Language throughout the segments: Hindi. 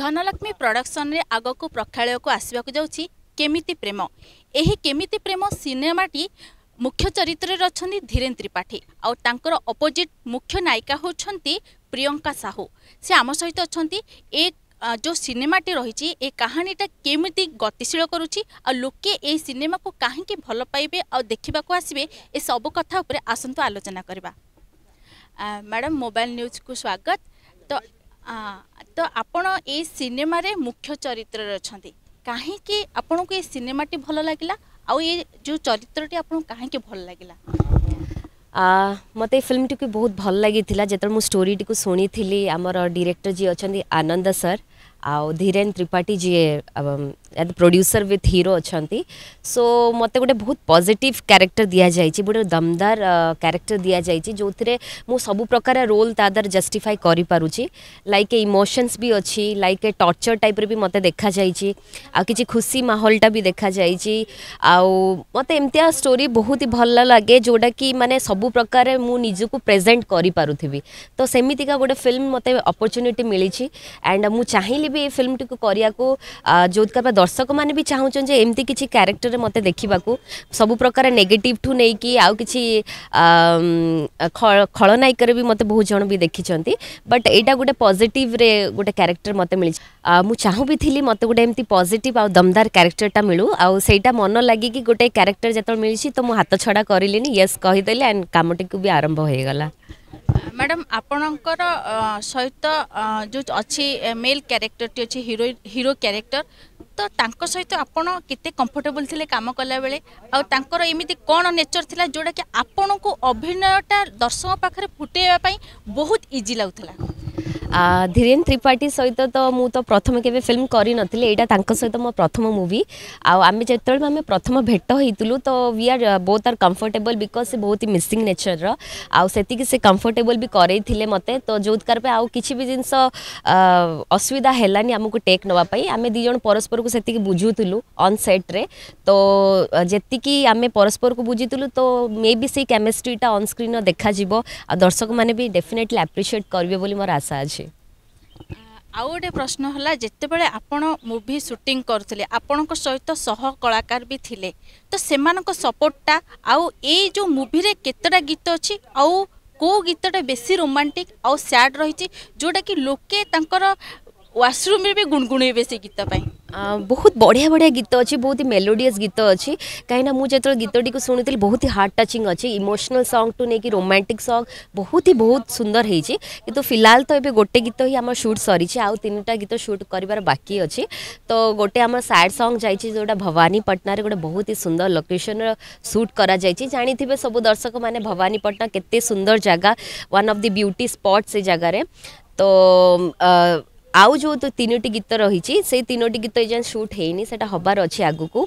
ଧନଲକ୍ଷ୍ମୀ ପ୍ରଡକ୍ସନରେ ଆଗକୁ ପ୍ରକ୍ଷାଳୟକୁ ଆସିବାକୁ ଯାଉଛି କେମିତି ପ୍ରେମ ଏହି କେମିତି ପ୍ରେମ ସିନେମାଟି ମୁଖ୍ୟ ଚରିତ୍ରରେ ଅଛନ୍ତି ଧୀରେନ୍ ତ୍ରିପାଠୀ ଆଉ ତାଙ୍କର ଅପୋଜିଟ୍ ମୁଖ୍ୟ ନାୟିକା ହେଉଛନ୍ତି ପ୍ରିୟଙ୍କା ସାହୁ ସେ ଆମ ସହିତ ଅଛନ୍ତି ଏ ଯେଉଁ ସିନେମାଟି ରହିଛି ଏ କାହାଣୀଟା କେମିତି ଗତିଶୀଳ କରୁଛି ଆଉ ଲୋକେ ଏ ସିନେମାକୁ କାହିଁକି ଭଲ ପାଇବେ ଆଉ ଦେଖିବାକୁ ଆସିବେ ଏସବୁ କଥା ଉପରେ ଆସନ୍ତୁ ଆଲୋଚନା କରିବା ମ୍ୟାଡ଼ାମ୍ ମୋବାଇଲ ନ୍ୟୁଜ୍କୁ ସ୍ୱାଗତ ତ ତ ଆପଣ ଏଇ ସିନେମାରେ ମୁଖ୍ୟ ଚରିତ୍ରରେ ଅଛନ୍ତି କାହିଁକି ଆପଣଙ୍କୁ ଏ ସିନେମାଟି ଭଲ ଲାଗିଲା ଆଉ ଏ ଯେଉଁ ଚରିତ୍ରଟି ଆପଣଙ୍କୁ କାହିଁକି ଭଲ ଲାଗିଲା ମୋତେ ଏ ଫିଲ୍ମଟିକୁ ବହୁତ ଭଲ ଲାଗିଥିଲା ଯେତେବେଳେ ମୁଁ ଷ୍ଟୋରିଟିକୁ ଶୁଣିଥିଲି ଆମର ଡିରେକ୍ଟର ଯିଏ ଅଛନ୍ତି ଆନନ୍ଦ ସାର୍ ଆଉ ଧୀରେନ୍ ତ୍ରିପାଠୀ ଯିଏ एज प्रोड्यूसर विथ हिरो अच्छा सो मत गोटे बहुत पजिट क्यारेक्टर दि गोटे दमदार क्यारेक्टर दि जो थे सब प्रकार रोल तादर कर करपुची लाइक ए इमोशन्स भी अच्छी लाइक ए टर्चर टाइप भी मत देखा कि खुशी माहौलटा भी देखा मत एमती स्टोरी बहुत ही भल लगे जोटा कि मैंने सब प्रकार मुझक प्रेजेन्ट करूबी तो सेमिका गोटे फिल्म मत अपर्चुनिटी मिली एंड मुझे चाहिए भी ये फिल्म टी कराया जो দর্শক মানে বি যে এমতি কিছু ক্যারেক্টর মতো দেখা সবু প্রকার নেগেটিভ ঠু নেই আউ কিছু খলনায়িকরে মতো বহু জন বি দেখিছেন বট এইটা গোটে পজিটিভ রে গোটে ক্যারেক্টর মতো মিছে মু চাহুবি মতো গোটে এমতি পজিটিভ আউ দমদার ক্যারেক্টরটা মিলু আউ সেইটা মন লাগি কি গোটে ক্যারেক্টর যেত মিলছি তো মু হাত ছড়া করিলিনি ইয়েস কহিদেলি আন্ড কামটিকে বি আরম্ভ হয়ে গলা ম্যাডাম আপনার সহ যে ଅଛି ମେଲ୍ କ୍ୟାରେକ୍ଟରଟି ଅଛି ହିରୋ ହିରୋ କ୍ୟାରେକ୍ଟର ତାଙ୍କ ସହିତ ଆପଣ କେତେ କମ୍ଫର୍ଟେବୁଲ ଥିଲେ କାମ କଲାବେଳେ ଆଉ ତାଙ୍କର ଏମିତି କ'ଣ ନେଚର ଥିଲା ଯେଉଁଟାକି ଆପଣଙ୍କୁ ଅଭିନୟଟା ଦର୍ଶକ ପାଖରେ ଫୁଟେଇବା ପାଇଁ ବହୁତ ଇଜି ଲାଗୁଥିଲା ଧୀରେନ୍ ତ୍ରିପାଠୀ ସହିତ ତ ମୁଁ ତ ପ୍ରଥମେ କେବେ ଫିଲ୍ମ କରିନଥିଲି ଏଇଟା ତାଙ୍କ ସହିତ ମୋ ପ୍ରଥମ ମୁଭି ଆଉ ଆମେ ଯେତେବେଳେ ଆମେ ପ୍ରଥମ ଭେଟ ହେଇଥିଲୁ ତ ୱି ଆର୍ ବହୁତ ଆର୍ କମ୍ଫର୍ଟେବଲ୍ ବିକଜ୍ ସେ ବହୁତ ମିସିଂ ନେଚର୍ର ଆଉ ସେତିକି ସେ କମ୍ଫର୍ଟେବଲ୍ ବି କରେଇଥିଲେ ମୋତେ ତ ଯୋଉଥିକାର ପାଇଁ ଆଉ କିଛି ବି ଜିନିଷ ଅସୁବିଧା ହେଲାନି ଆମକୁ ଟେକ୍ ନେବା ପାଇଁ ଆମେ ଦୁଇ ଜଣ ପରସ୍ପରକୁ ସେତିକି ବୁଝୁଥିଲୁ ଅନ୍ ସେଟ୍ରେ ତ ଯେତିକି ଆମେ ପରସ୍ପରକୁ ବୁଝିଥିଲୁ ତ ମେ ବି ସେଇ କେମିଷ୍ଟ୍ରିଟା ଅନ୍ ସ୍କ୍ରିନ୍ର ଦେଖାଯିବ ଆଉ ଦର୍ଶକମାନେ ବି ଡେଫିନେଟଲି ଆପ୍ରିସିଏଟ୍ କରିବେ ବୋଲି ମୋର ଆଶା ଅଛି ଆଉ ଗୋଟେ ପ୍ରଶ୍ନ ହେଲା ଯେତେବେଳେ ଆପଣ ମୁଭି ସୁଟିଂ କରୁଥିଲେ ଆପଣଙ୍କ ସହିତ ସହ କଳାକାର ବି ଥିଲେ ତ ସେମାନଙ୍କ ସପୋର୍ଟଟା ଆଉ ଏଇ ଯେଉଁ ମୁଭିରେ କେତେଟା ଗୀତ ଅଛି ଆଉ କେଉଁ ଗୀତଟା ବେଶୀ ରୋମାଣ୍ଟିକ୍ ଆଉ ସ୍ୟାଡ଼୍ ରହିଛି ଯେଉଁଟାକି ଲୋକେ ତାଙ୍କର ୱାସରୁମ୍ରେ ବି ଗୁଣଗୁଣେଇବେ ସେ ଗୀତ ପାଇଁ ବହୁତ ବଢ଼ିଆ ବଢ଼ିଆ ଗୀତ ଅଛି ବହୁତ ମେଲୋଡ଼ିୟସ୍ ଗୀତ ଅଛି କାହିଁକିନା ମୁଁ ଯେତେବେଳେ ଗୀତଟିକୁ ଶୁଣିଥିଲି ବହୁତ ହି ହାର୍ଟ ଟଚିଂ ଅଛି ଇମୋସନାଲ୍ ସଙ୍ଗଠୁ ନେଇକି ରୋମାଣ୍ଟିକ୍ ସଙ୍ଗ ବହୁତ ହି ବହୁତ ସୁନ୍ଦର ହେଇଛି କିନ୍ତୁ ଫିଲହାଲ ତ ଏବେ ଗୋଟେ ଗୀତ ହିଁ ଆମର ସୁଟ୍ ସରିଛି ଆଉ ତିନିଟା ଗୀତ ସୁଟ୍ କରିବାର ବାକି ଅଛି ତ ଗୋଟେ ଆମର ସ୍ୟାଡ୍ ସଙ୍ଗ ଯାଇଛି ଯେଉଁଟା ଭବାନୀପାଟଣାରେ ଗୋଟେ ବହୁତ ହି ସୁନ୍ଦର ଲୋକେସନ୍ର ସୁଟ୍ କରାଯାଇଛି ଜାଣିଥିବେ ସବୁ ଦର୍ଶକମାନେ ଭବାନୀପାଟଣା କେତେ ସୁନ୍ଦର ଜାଗା one of the beauty spot ସେ ଜାଗାରେ ତ ଆଉ ଯେଉଁ ତିନୋଟି ଗୀତ ରହିଛି ସେଇ ତିନୋଟି ଗୀତ ଏଯାଏଁ ସୁଟ୍ ହେଇନି ସେଇଟା ହେବାର ଅଛି ଆଗକୁ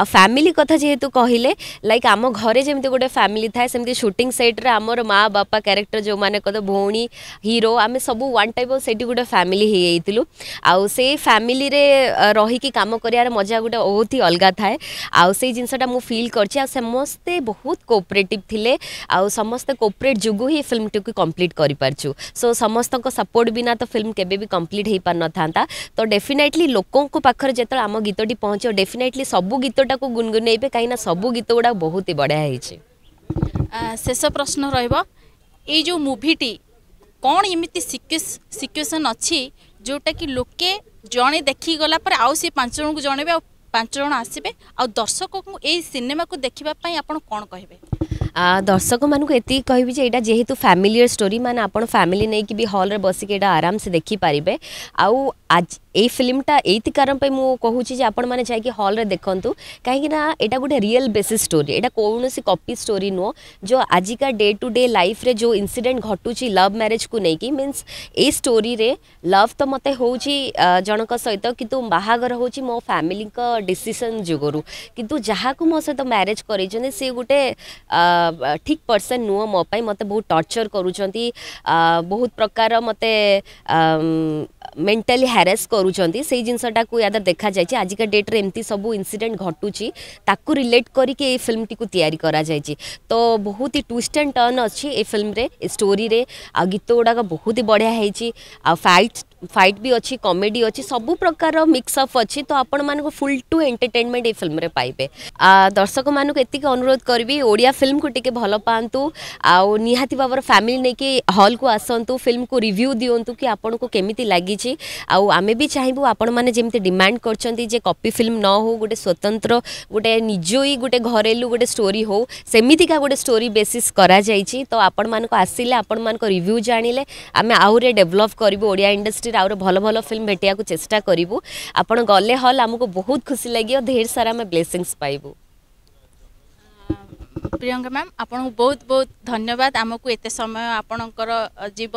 ଆଉ ଫ୍ୟାମିଲି କଥା ଯେହେତୁ କହିଲେ ଲାଇକ୍ ଆମ ଘରେ ଯେମିତି ଗୋଟେ ଫ୍ୟାମିଲି ଥାଏ ସେମିତି ସୁଟିଂ ସେଟ୍ରେ ଆମର ମାଆ ବାପା କ୍ୟାରେକ୍ଟର ଯେଉଁମାନେ କହତ ଭଉଣୀ ହିରୋ ଆମେ ସବୁ ୱାନ୍ ଟାଇପ୍ ଅଫ୍ ସେଇଠି ଗୋଟେ ଫ୍ୟାମିଲି ହେଇଯାଇଥିଲୁ ଆଉ ସେଇ ଫ୍ୟାମିଲିରେ ରହିକି କାମ କରିବାର ମଜା ଗୋଟେ ବହୁତ ହି ଅଲଗା ଥାଏ ଆଉ ସେଇ ଜିନିଷଟା ମୁଁ ଫିଲ୍ କରିଛି ଆଉ ସମସ୍ତେ ବହୁତ କୋଅପରେଟିଭ୍ ଥିଲେ ଆଉ ସମସ୍ତେ କୋଅପରେଟ୍ ଯୋଗୁଁ ହିଁ ଫିଲ୍ମଟିକୁ କମ୍ପ୍ଲିଟ୍ କରିପାରିଛୁ ସୋ ସମସ୍ତଙ୍କ ସପୋର୍ଟ ବିନା ତ ଫିଲ୍ମ କେବେ ବି କମ୍ପ୍ଲିଟ୍ হিট হয়ে পারি নথান্তা তো ডেফিনেটলি লোকঙ্ পাখে যেত আম গীতটি পৌঁছে ডেফিনেটলি সবু গীতটা গুনগুনাইবে কিনা সবু গীত গুড়া বহুত বড়িয়া হয়েছে শেষ প্রশ্ন রহব এই যে মুভিটি কোণ এমিতি সিচুয়েসন অছি যেটা কি লোকে জনে দেখি গলা পরে আউ সে পাঁচ জনকে জনবে পাঁচ জন আসবে আ দর্শক এই সিনেমা দেখবা আপন কোণ কহবে दर्शक मानक ये कह जेहेतु फैमिली स्टोरी मान आप फैमिली नहीं कि हल्रे बसिक आराम से देखिपारे आज ये ফিল্মটা এইথিকারণে মু मुझे आपण मैंने মানে যাই হল রে দেখন্তু কাহিকি না এটা গোটে রিয়েল বেসিস স্টোরি এটা কোনসি কপি जो आजिका डे टू डे लाइफ रे जो इनसीडेन्ट घटू लव मैरिज को लेकिन मीन्स ये स्टोरी रे लव तो मत हो जनक सहित कितु बाहर हूँ मो फैमिली डिसीसन जुगर कितु जहाँ मो सहित म्यारेज कर सी गोटे ठीक पर्सन नुह मोप मत बहुत टर्चर करुँच बहुत प्रकार मत मेन्टाली हरास कर जिनसटा को यादव देखा जाए आजिका डेट्रे एम सब इनसीडेट घटू ताक रिलेट करके फिल्म टी या तो बहुत ही ट्विस्ट एंड टर्न अच्छी ए फिल्म रे स्टोरी रे आ गीत गुड़ाक बहुत ही बढ़िया है फाइट फाइट भी अच्छी कमेडी अच्छी सब प्रकार मिक्सअप अच्छी तो आपण मानक फुल टू एंटरटेनमेंट ये फिल्म पाइबे दर्शक मानक ये अनुरोध करी ओडिया फिल्म को टी भल पात आहती भाव फैमिली नहीं कि हल को आसतु फिल्म को रिव्यू दिंतु कि आपको केमी लगे लगी आम भी चाहबू आपण मैंने डिमाण कर फिल्म न हो गए स्वतंत्र गोटे ही गोटे घरेलू गोटे स्टोरी हो सेमती का गोटे स्टोरी बेसीस कर तो आपण मानक आसिले आपण जान जाणिले आम आहुरी डेभलप करूँ ओडिया इंडस्ट्री आरोप भल भल फिल्म भेटा को चेस्टा करूँ आप गले हल आमको बहुत खुशी लगे ढेर सारा आम ब्लेसींगस पाइबू ପ୍ରିୟଙ୍କା ମ୍ୟାମ୍ ଆପଣଙ୍କୁ ବହୁତ ବହୁତ ଧନ୍ୟବାଦ ଆମକୁ ଏତେ ସମୟ ଆପଣଙ୍କର ଜୀବ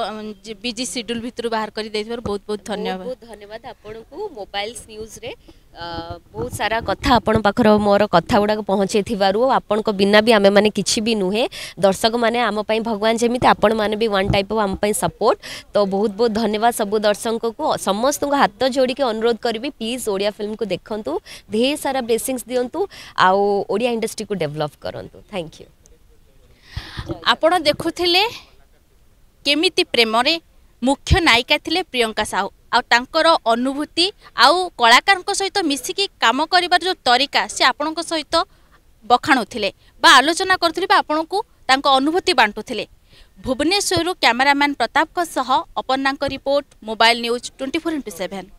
ବିଜି ସିଡ୍ୟୁଲ୍ ଭିତରୁ ବାହାର କରି ଦେଇଥିବାରୁ ବହୁତ ବହୁତ ଧନ୍ୟବାଦ ବହୁତ ଧନ୍ୟବାଦ ଆପଣଙ୍କୁ ମୋବାଇଲ୍ସ ନ୍ୟୁଜ୍ରେ ବହୁତ ସାରା କଥା ଆପଣଙ୍କ ପାଖର ମୋର କଥା ଗୁଡ଼ାକ ପହଞ୍ଚାଇଥିବାରୁ ଆପଣଙ୍କ ବିନା ବି ଆମେମାନେ କିଛି ବି ନୁହେଁ ଦର୍ଶକମାନେ ଆମ ପାଇଁ ଭଗବାନ ଯେମିତି ଆପଣମାନେ ବି ୱାନ୍ ଟାଇପ୍ ଅଫ୍ ଆମ ପାଇଁ ସପୋର୍ଟ ତ ବହୁତ ବହୁତ ଧନ୍ୟବାଦ ସବୁ ଦର୍ଶକଙ୍କୁ ସମସ୍ତଙ୍କୁ ହାତ ଯୋଡ଼ିକି ଅନୁରୋଧ କରିବି ପ୍ଲିଜ୍ ଓଡ଼ିଆ ଫିଲ୍ମକୁ ଦେଖନ୍ତୁ ଢେର ସାରା ବ୍ଲେସିଂସ୍ ଦିଅନ୍ତୁ ଆଉ ଓଡ଼ିଆ ଇଣ୍ଡଷ୍ଟ୍ରିକୁ ଡେଭଲପ୍ କରନ୍ତୁ ଥ୍ୟାଙ୍କ ୟୁ ଆପଣ ଦେଖୁଥିଲେ କେମିତି ପ୍ରେମରେ ମୁଖ୍ୟ ନାୟିକା ଥିଲେ ପ୍ରିୟଙ୍କା ସାହୁ आउँदा अनुभूति आउ कलाकारको सहित मिसिक काम गरेर जो तरिका से आपणको सहित बखाणुले बा आलोचना गरुले आपणको त अनुभूति बाटुले भुवनेश्वरु क्यमेराम्यान प्रतापको सह अपर्णाको report mobile news twenty four into seven